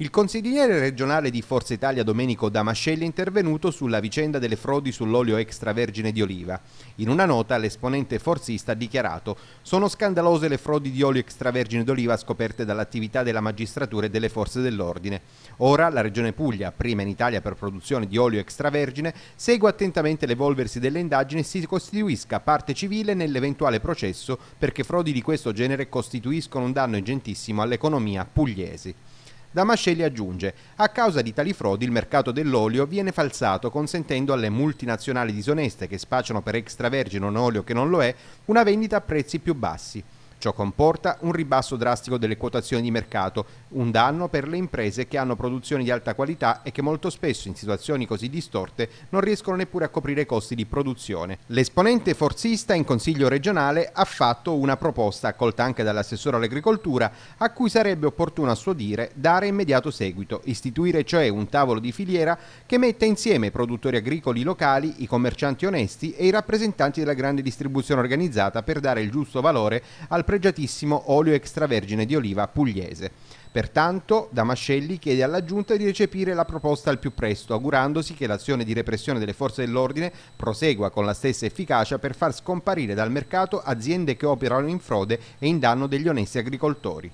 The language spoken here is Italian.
Il consigliere regionale di Forza Italia Domenico Damascelli è intervenuto sulla vicenda delle frodi sull'olio extravergine di oliva. In una nota l'esponente forzista ha dichiarato «Sono scandalose le frodi di olio extravergine d'oliva scoperte dall'attività della magistratura e delle forze dell'ordine. Ora la Regione Puglia, prima in Italia per produzione di olio extravergine, segue attentamente l'evolversi delle indagini e si costituisca parte civile nell'eventuale processo perché frodi di questo genere costituiscono un danno ingentissimo all'economia pugliese». Damascelli aggiunge, a causa di tali frodi il mercato dell'olio viene falsato consentendo alle multinazionali disoneste che spacciano per extravergine un olio che non lo è una vendita a prezzi più bassi. Ciò comporta un ribasso drastico delle quotazioni di mercato, un danno per le imprese che hanno produzioni di alta qualità e che molto spesso in situazioni così distorte non riescono neppure a coprire i costi di produzione. L'esponente forzista in Consiglio regionale ha fatto una proposta, accolta anche dall'assessore all'agricoltura, a cui sarebbe opportuno a suo dire dare immediato seguito, istituire cioè un tavolo di filiera che metta insieme i produttori agricoli locali, i commercianti onesti e i rappresentanti della grande distribuzione organizzata per dare il giusto valore al pregiatissimo olio extravergine di oliva pugliese. Pertanto, Damascelli chiede alla Giunta di recepire la proposta al più presto, augurandosi che l'azione di repressione delle forze dell'ordine prosegua con la stessa efficacia per far scomparire dal mercato aziende che operano in frode e in danno degli onesti agricoltori.